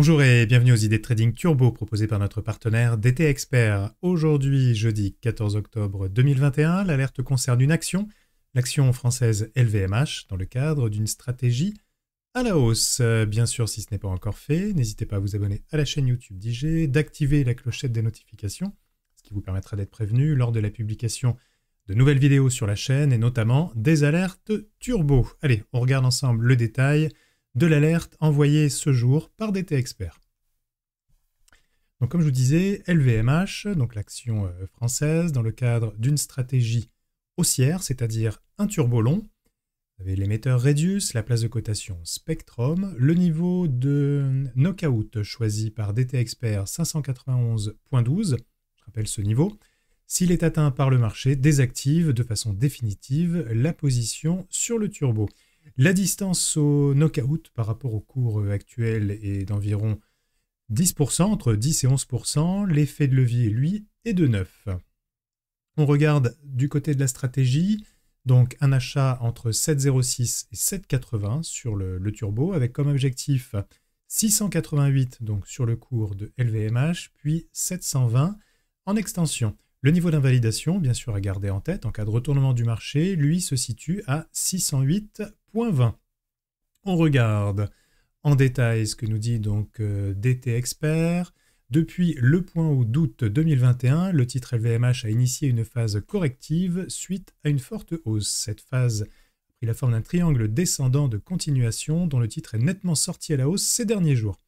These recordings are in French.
Bonjour et bienvenue aux idées de trading turbo proposées par notre partenaire DT Expert. Aujourd'hui, jeudi 14 octobre 2021, l'alerte concerne une action, l'action française LVMH, dans le cadre d'une stratégie à la hausse. Euh, bien sûr, si ce n'est pas encore fait, n'hésitez pas à vous abonner à la chaîne YouTube d'IG, d'activer la clochette des notifications, ce qui vous permettra d'être prévenu lors de la publication de nouvelles vidéos sur la chaîne et notamment des alertes turbo. Allez, on regarde ensemble le détail de l'alerte envoyée ce jour par DT Expert. Donc, comme je vous disais, LVMH, donc l'action euh, française, dans le cadre d'une stratégie haussière, c'est-à-dire un turbo long, vous avez l'émetteur Redius, la place de cotation Spectrum, le niveau de knockout choisi par DT Expert 591.12, je rappelle ce niveau, s'il est atteint par le marché, désactive de façon définitive la position sur le turbo. La distance au knockout par rapport au cours euh, actuel est d'environ 10%, entre 10 et 11%. L'effet de levier, lui, est de 9. On regarde du côté de la stratégie, donc un achat entre 7,06 et 7,80 sur le, turbo, avec comme objectif 688 donc sur le cours de LVMH, puis 720 en extension. Le niveau d'invalidation, bien sûr à garder en tête, en cas de retournement du marché, lui se situe à 608.20. On regarde en détail ce que nous dit donc euh, DT Expert. Depuis le point au d'août 2021, le titre LVMH a initié une phase corrective suite à une forte hausse. Cette phase a pris la forme d'un triangle descendant de continuation dont le titre est nettement sorti à la hausse ces derniers jours.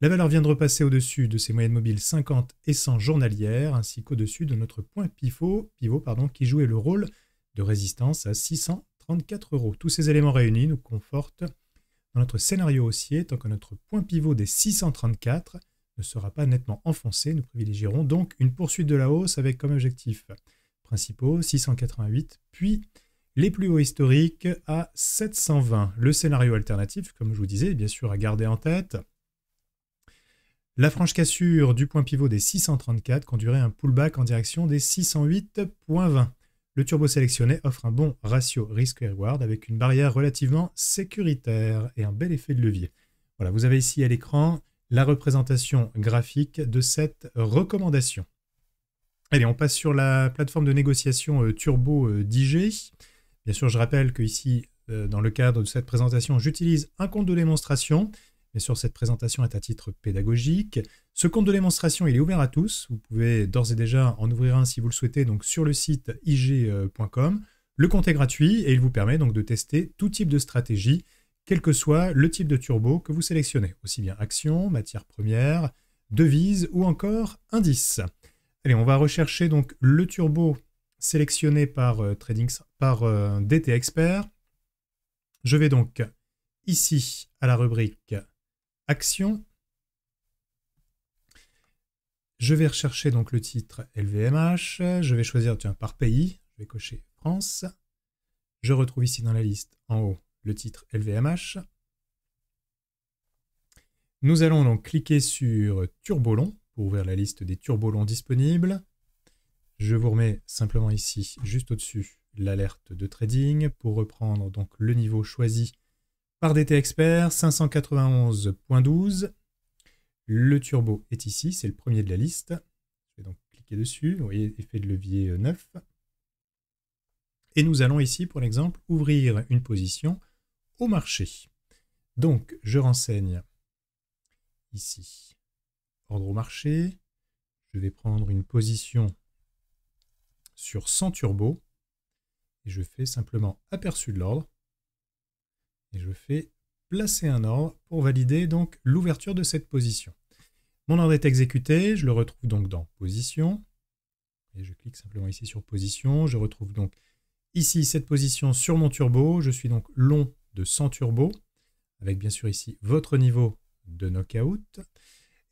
La valeur vient de repasser au-dessus de ses moyennes mobiles 50 et 100 journalières, ainsi qu'au-dessus de notre point pivot, pivot pardon, qui jouait le rôle de résistance à 634 euros. Tous ces éléments réunis nous confortent dans notre scénario haussier tant que notre point pivot des 634 ne sera pas nettement enfoncé. Nous privilégierons donc une poursuite de la hausse avec comme objectif principaux 688, puis les plus hauts historiques à 720. Le scénario alternatif, comme je vous disais, bien sûr à garder en tête. La franche cassure du point pivot des 634 conduirait un pullback en direction des 608.20. Le turbo sélectionné offre un bon ratio risque-reward avec une barrière relativement sécuritaire et un bel effet de levier. Voilà, vous avez ici à l'écran la représentation graphique de cette recommandation. Allez, on passe sur la plateforme de négociation euh, Turbo euh, DG. Bien sûr, je rappelle que ici, euh, dans le cadre de cette présentation, j'utilise un compte de démonstration. Bien sûr, cette présentation est à titre pédagogique. Ce compte de démonstration, il est ouvert à tous. Vous pouvez d'ores et déjà en ouvrir un si vous le souhaitez, donc sur le site ig.com. Le compte est gratuit et il vous permet donc de tester tout type de stratégie, quel que soit le type de turbo que vous sélectionnez, aussi bien action, matière première, devise ou encore indice. Allez, on va rechercher donc le turbo sélectionné par, euh, trading, par euh, DT Expert. Je vais donc ici à la rubrique Action. Je vais rechercher donc le titre LVMH. Je vais choisir par pays. Je vais cocher France. Je retrouve ici dans la liste en haut le titre LVMH. Nous allons donc cliquer sur Turbolon pour ouvrir la liste des turbolons disponibles. Je vous remets simplement ici, juste au-dessus, l'alerte de trading pour reprendre donc le niveau choisi par DT Expert 591.12. Le turbo est ici, c'est le premier de la liste. Je vais donc cliquer dessus. Vous voyez, effet de levier 9. Euh, Et nous allons ici, pour l'exemple, ouvrir une position au marché. Donc, je renseigne ici. Ordre au marché. Je vais prendre une position sur 100 turbo. Et je fais simplement aperçu de l'ordre. Et je fais placer un ordre pour valider donc l'ouverture de cette position. Mon ordre est exécuté, je le retrouve donc dans position. Et je clique simplement ici sur position. Je retrouve donc ici cette position sur mon turbo. Je suis donc long de 100 turbo, avec bien sûr ici votre niveau de knockout.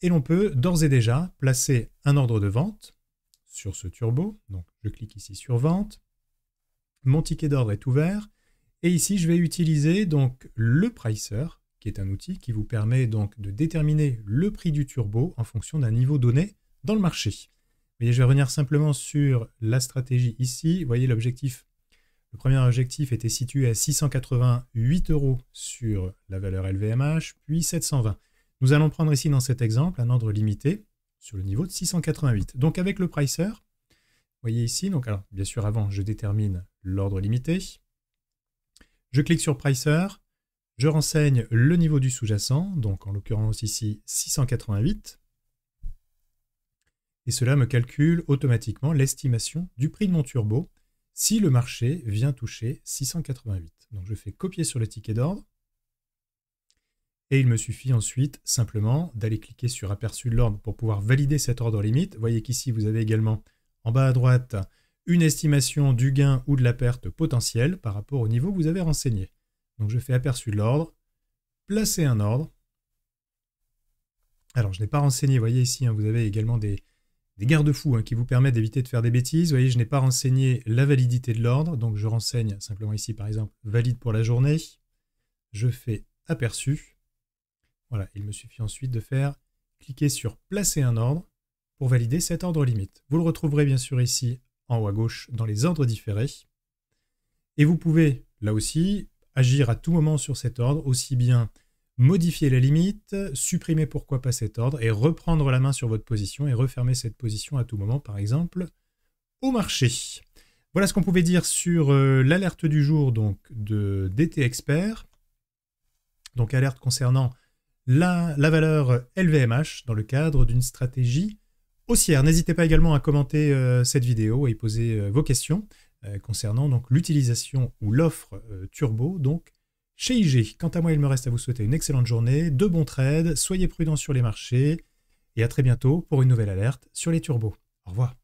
Et l'on peut d'ores et déjà placer un ordre de vente sur ce turbo. Donc je clique ici sur vente. Mon ticket d'ordre est ouvert. Et ici, je vais utiliser donc le pricer, qui est un outil qui vous permet donc de déterminer le prix du turbo en fonction d'un niveau donné dans le marché. je vais revenir simplement sur la stratégie ici. Vous voyez l'objectif. Le premier objectif était situé à 688 euros sur la valeur LVMH, puis 720. Nous allons prendre ici dans cet exemple un ordre limité sur le niveau de 688. Donc avec le pricer, vous voyez ici, donc bien sûr avant je détermine l'ordre limité, je clique sur Pricer, je renseigne le niveau du sous-jacent, donc en l'occurrence ici 688, et cela me calcule automatiquement l'estimation du prix de mon turbo si le marché vient toucher 688. Donc je fais copier sur le ticket d'ordre, et il me suffit ensuite simplement d'aller cliquer sur aperçu de l'ordre pour pouvoir valider cet ordre limite. Vous voyez qu'ici vous avez également en bas à droite une estimation du gain ou de la perte potentielle par rapport au niveau que vous avez renseigné. Donc je fais aperçu de l'ordre, placer un ordre. Alors je n'ai pas renseigné, vous voyez ici, hein, vous avez également des, garde-fous hein, qui vous permettent d'éviter de faire des bêtises. Vous voyez, je n'ai pas renseigné la validité de l'ordre, donc je renseigne simplement ici par exemple valide pour la journée. Je fais aperçu. Voilà, il me suffit ensuite de faire cliquer sur placer un ordre pour valider cet ordre limite. Vous le retrouverez bien sûr ici en haut à gauche dans les ordres différés. Et vous pouvez, là aussi, agir à tout moment sur cet ordre, aussi bien modifier la limite, supprimer pourquoi pas cet ordre, et reprendre la main sur votre position et refermer cette position à tout moment, par exemple, au marché. Voilà ce qu'on pouvait dire sur euh, l'alerte du jour donc, de DT Expert. Donc alerte concernant la, la valeur LVMH dans le cadre d'une stratégie haussière. N'hésitez pas également à commenter euh, cette vidéo et poser euh, vos questions euh, concernant donc l'utilisation ou l'offre turbo donc chez IG. Quant à moi, il me reste à vous souhaiter une excellente journée, de bons trades, soyez prudents sur les marchés et à très bientôt pour une nouvelle alerte sur les turbos. Au revoir.